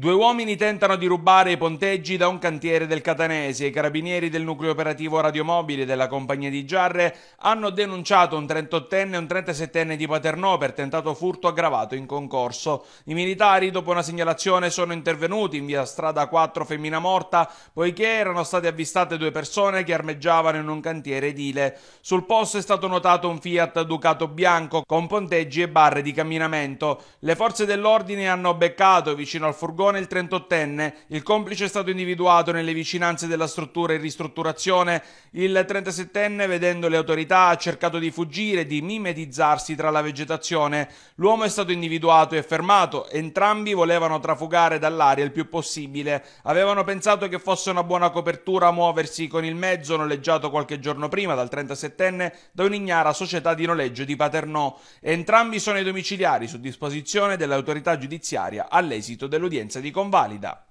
Due uomini tentano di rubare i ponteggi da un cantiere del Catanese. I carabinieri del nucleo operativo radiomobile della compagnia di Giarre hanno denunciato un 38enne e un 37enne di Paternò per tentato furto aggravato in concorso. I militari, dopo una segnalazione, sono intervenuti in via strada 4 Femmina Morta, poiché erano state avvistate due persone che armeggiavano in un cantiere edile. Sul posto è stato notato un Fiat Ducato bianco con ponteggi e barre di camminamento. Le forze dell'ordine hanno beccato vicino al furgone giovane il 38enne, il complice è stato individuato nelle vicinanze della struttura in ristrutturazione, il 37enne vedendo le autorità ha cercato di fuggire, di mimetizzarsi tra la vegetazione, l'uomo è stato individuato e fermato, entrambi volevano trafugare dall'aria il più possibile, avevano pensato che fosse una buona copertura muoversi con il mezzo noleggiato qualche giorno prima dal 37enne da un'ignara società di noleggio di Paternò, entrambi sono i domiciliari su disposizione dell'autorità giudiziaria all'esito dell'udienza di convalida